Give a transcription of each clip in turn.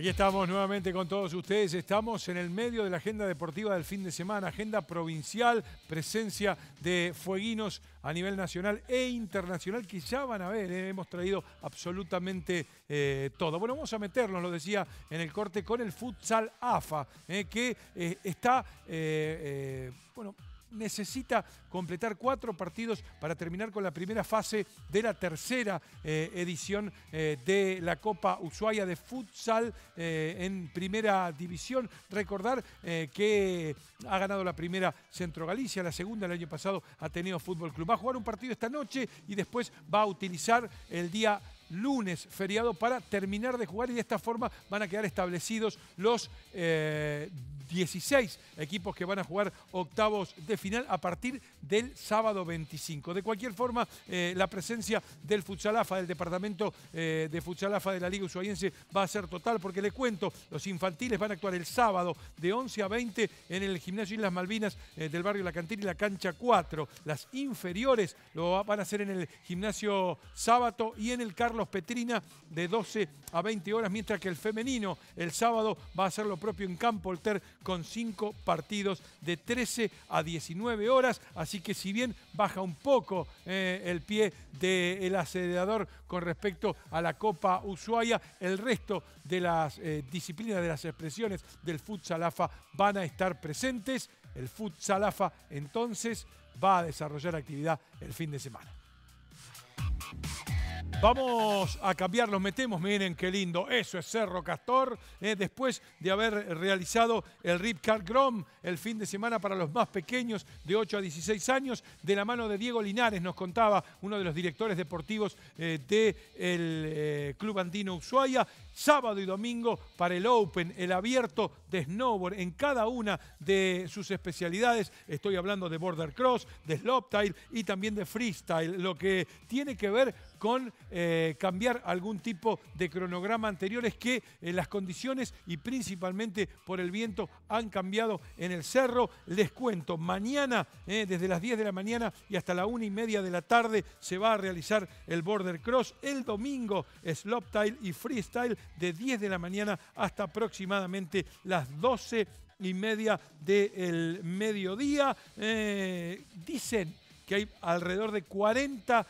Aquí estamos nuevamente con todos ustedes. Estamos en el medio de la agenda deportiva del fin de semana, agenda provincial, presencia de fueguinos a nivel nacional e internacional que ya van a ver. ¿eh? Hemos traído absolutamente eh, todo. Bueno, vamos a meternos, lo decía en el corte, con el futsal AFA, ¿eh? que está, bueno, necesita completar cuatro partidos para terminar con la primera fase de la tercera eh, edición eh, de la Copa Ushuaia de Futsal eh, en primera división. Recordar que ha ganado la primera Centro Galicia, la segunda el año pasado ha tenido Fútbol Club. Va a jugar un partido esta noche y después va a utilizar el día lunes feriado para terminar de jugar y de esta forma van a quedar establecidos los 16 eh, equipos que van a jugar octavos de final a partir del sábado 25. De cualquier forma, eh, la presencia del Futsalafa, del departamento eh, de Futsalafa de la Liga Ushuaiense va a ser total porque les cuento, los infantiles van a actuar el sábado de 11 a 20 en el gimnasio Islas Malvinas del barrio La Cantina y la cancha 4. Las inferiores lo van a hacer en el gimnasio sábado y en el Carlos Petrina de 12 a 20 horas, mientras que el femenino el sábado va a hacer lo propio en Campolter con cinco partidos de 13 a 19 horas. Así que si bien baja un poco eh, el pie del acelerador con respecto a la Copa Ushuaia, el resto de las eh, disciplinas, de las expresiones del futsalafa van a estar presentes. El futsalafa entonces va a desarrollar actividad el fin de semana. Vamos a cambiar, los metemos, miren qué lindo. Eso es Cerro Castor, eh, después de haber realizado el Rip Car Grom el fin de semana para los más pequeños de 8 a 16 años, de la mano de Diego Linares, nos contaba uno de los directores deportivos eh, del eh, Club Andino Ushuaia. Sábado y domingo para el Open, el abierto de snowboard en cada una de sus especialidades. Estoy hablando de border cross, de slopestyle y también de freestyle, lo que tiene que ver con eh, cambiar algún tipo de cronograma anteriores que eh, las condiciones y principalmente por el viento han cambiado en el cerro. Les cuento, mañana eh, desde las 10 de la mañana y hasta la 1 y media de la tarde se va a realizar el Border Cross. El domingo Slopestyle y Freestyle de 10 de la mañana hasta aproximadamente las 12 y media del mediodía. dicen que hay alrededor de 40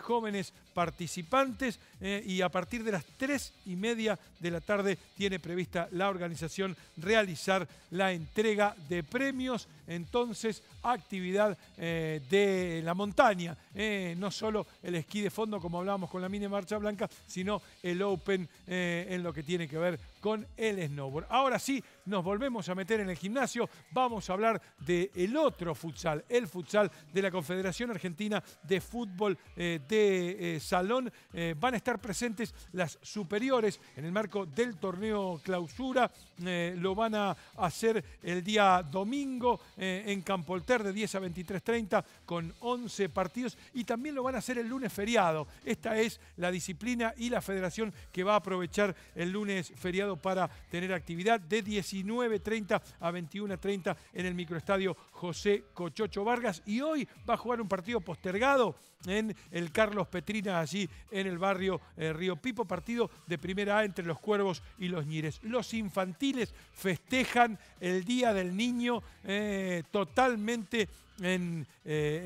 jóvenes participantes eh, y a partir de las tres y media de la tarde tiene prevista la organización realizar la entrega de premios. Entonces, actividad eh, de la montaña, eh, no solo el esquí de fondo como hablábamos con la mini marcha blanca, sino el Open en lo que tiene que ver con el snowboard. Ahora sí, nos volvemos a meter en el gimnasio. Vamos a hablar del otro futsal, el futsal de la Confederación Argentina de Fútbol de eh, salón eh, van a estar presentes las superiores en el marco del torneo clausura. Eh, lo van a hacer el día domingo eh, en Campolter de 10 a 23.30 con 11 partidos y también lo van a hacer el lunes feriado. Esta es la disciplina y la federación que va a aprovechar el lunes feriado para tener actividad de 19.30 a 21.30 en el microestadio José Cochocho Vargas y hoy va a jugar un partido postergado en el Carlos Petrina allí en el barrio eh, Río Pipo, partido de primera A entre los Cuervos y los Ñires. Los infantiles festejan el Día del Niño eh, totalmente eh,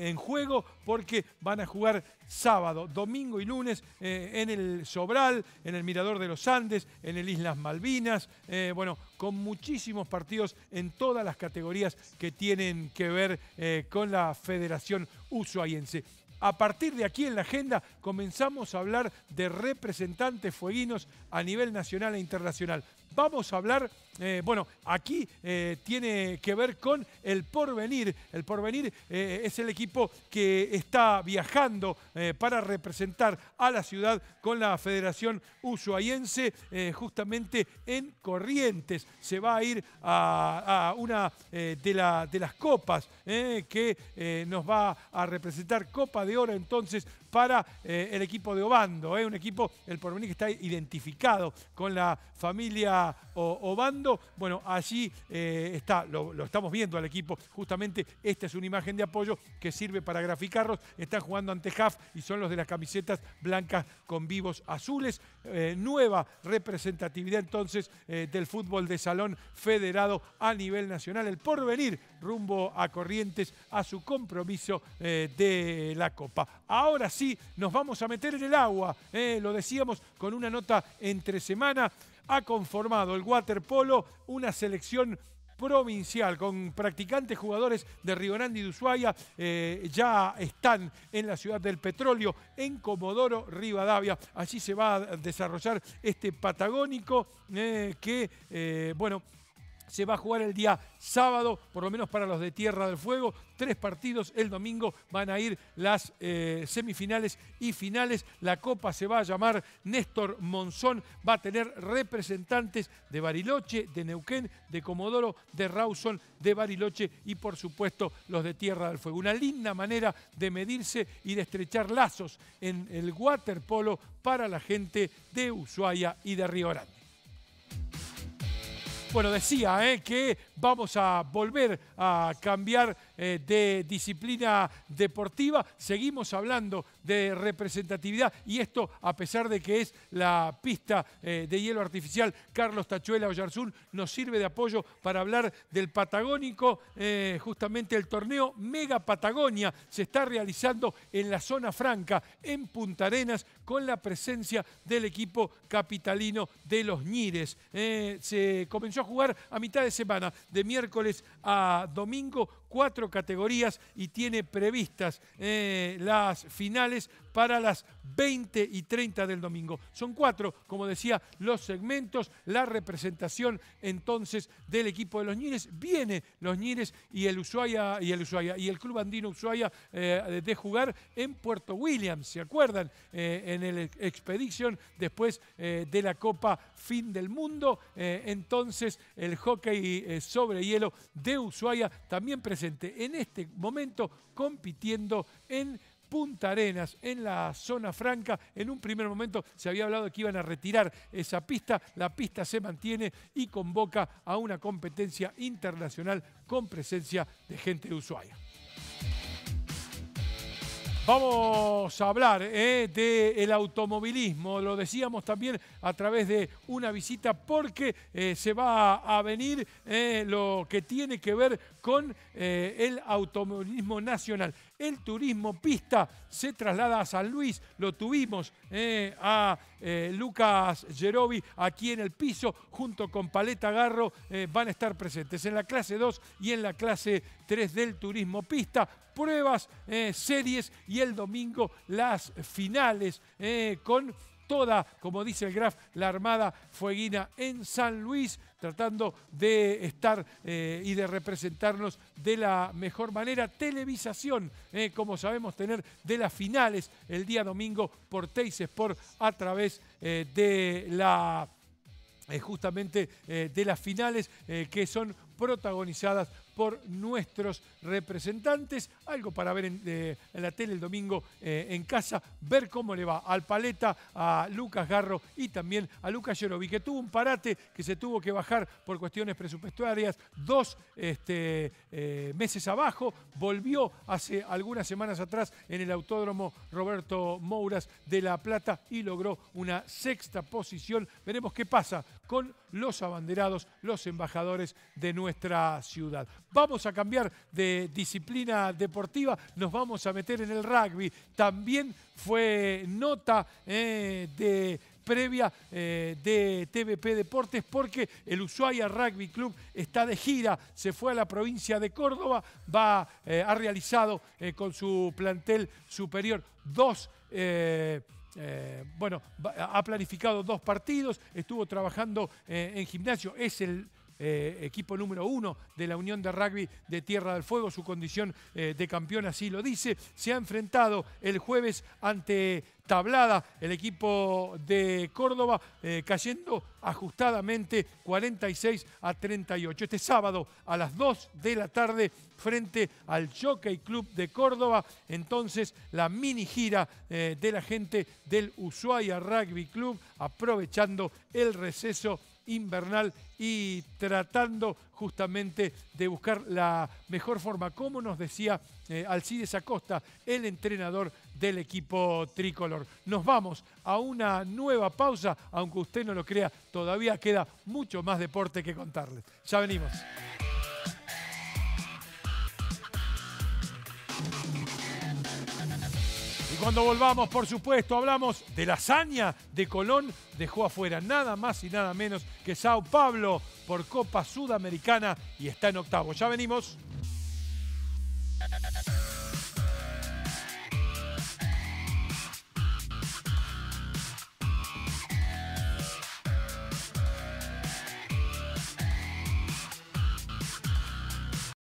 en, juego porque van a jugar sábado, domingo y lunes en el Sobral, en el Mirador de los Andes, en el Islas Malvinas, bueno, con muchísimos partidos en todas las categorías que tienen que ver con la Federación Ushuaiense. A partir de aquí en la agenda comenzamos a hablar de representantes fueguinos a nivel nacional e internacional. Vamos a hablar eh, bueno, aquí eh, tiene que ver con el porvenir. El porvenir eh, es el equipo que está viajando para representar a la ciudad con la Federación Ushuaiense, justamente en Corrientes. Se va a ir a, una de, las copas que nos va a representar Copa de Oro, entonces para eh, el equipo de Obando, eh, un equipo, el porvenir que está identificado con la familia Obando. Bueno, allí eh, está, lo, estamos viendo al equipo, justamente esta es una imagen de apoyo que sirve para graficarlos. Están jugando ante JAF y son los de las camisetas blancas con vivos azules. nueva representatividad entonces del fútbol de salón federado a nivel nacional. El porvenir rumbo a Corrientes a su compromiso de la Copa. Ahora sí sí nos vamos a meter en el agua, ¿eh? lo decíamos con una nota entre semana, ha conformado el waterpolo una selección provincial con practicantes jugadores de Río Grande y de Ushuaia eh, ya están en la ciudad del petróleo en Comodoro Rivadavia allí se va a desarrollar este patagónico eh, que bueno se va a jugar el día sábado, por lo menos para los de Tierra del Fuego. Tres partidos el domingo van a ir las eh, semifinales y finales. La Copa se va a llamar Néstor Monzón. Va a tener representantes de Bariloche, de Neuquén, de Comodoro, de Rawson, de Bariloche y por supuesto los de Tierra del Fuego. Una linda manera de medirse y de estrechar lazos en el waterpolo para la gente de Ushuaia y de Río Grande. Bueno, decía eh, que vamos a volver a cambiar eh, de disciplina deportiva. Seguimos hablando de representatividad y esto a pesar de que es la pista eh, de hielo artificial Carlos Tachuela Ollarzún, nos sirve de apoyo para hablar del Patagónico, eh, justamente el torneo Mega Patagonia se está realizando en la zona franca, en Punta Arenas, con la presencia del equipo capitalino de los Ñires. se comenzó a jugar a mitad de semana, de miércoles a domingo cuatro categorías y tiene previstas eh, las finales para las 20 y 30 del domingo. Son cuatro, como decía, los segmentos, la representación entonces del equipo de los Ñires, Viene los Ñires y el Ushuaia y el Ushuaia y el Club Andino Ushuaia eh, de jugar en Puerto Williams, ¿se acuerdan? Eh, en el Expedition después de la Copa Fin del Mundo. entonces el hockey sobre hielo de Ushuaia también presenta en este momento compitiendo en Punta Arenas, en la zona franca. En un primer momento se había hablado de que iban a retirar esa pista. La pista se mantiene y convoca a una competencia internacional con presencia de gente de Ushuaia. Vamos a hablar eh, del automovilismo, lo decíamos también a través de una visita porque eh, se va a venir eh, lo que tiene que ver con el automovilismo nacional. El turismo pista se traslada a San Luis, lo tuvimos a Lucas Gerovi aquí en el piso, junto con Paleta Garro van a estar presentes en la clase 2 y en la clase 3 del turismo pista pruebas, eh, series y el domingo las finales eh, con toda, como dice el Graf, la Armada Fueguina en San Luis, tratando de estar eh, y de representarnos de la mejor manera. Televisación, como sabemos tener, de las finales el día domingo por Teis Sport a través de la justamente de las finales que son protagonizadas por nuestros representantes. Algo para ver en, la tele el domingo eh, en casa, ver cómo le va al Paleta, a Lucas Garro y también a Lucas Yerovi, que tuvo un parate que se tuvo que bajar por cuestiones presupuestarias, dos este, eh, meses abajo, volvió hace algunas semanas atrás en el Autódromo Roberto Mouras de La Plata y logró una sexta posición. Veremos qué pasa con los abanderados, los embajadores de nuestro nuestra ciudad. Vamos a cambiar de disciplina deportiva, nos vamos a meter en el rugby. También fue nota eh, de previa eh, de TVP Deportes porque el Ushuaia Rugby Club está de gira, se fue a la provincia de Córdoba, va, eh, ha realizado con su plantel superior dos... bueno, ha planificado dos partidos, estuvo trabajando en gimnasio, es el eh, equipo número uno de la Unión de Rugby de Tierra del Fuego. Su condición eh, de campeón así lo dice. Se ha enfrentado el jueves ante tablada el equipo de Córdoba, eh, cayendo ajustadamente 46 a 38. Este sábado a las 2 de la tarde frente al Jockey Club de Córdoba, entonces la mini gira de la gente del Ushuaia Rugby Club, aprovechando el receso invernal y tratando justamente de buscar la mejor forma, como nos decía eh, Alcides Acosta, el entrenador del equipo tricolor. Nos vamos a una nueva pausa, aunque usted no lo crea, todavía queda mucho más deporte que contarles. Ya venimos. Cuando volvamos, por supuesto, hablamos de la hazaña de Colón. Dejó afuera nada más y nada menos que Sao Paulo por Copa Sudamericana y está en octavo. Ya venimos.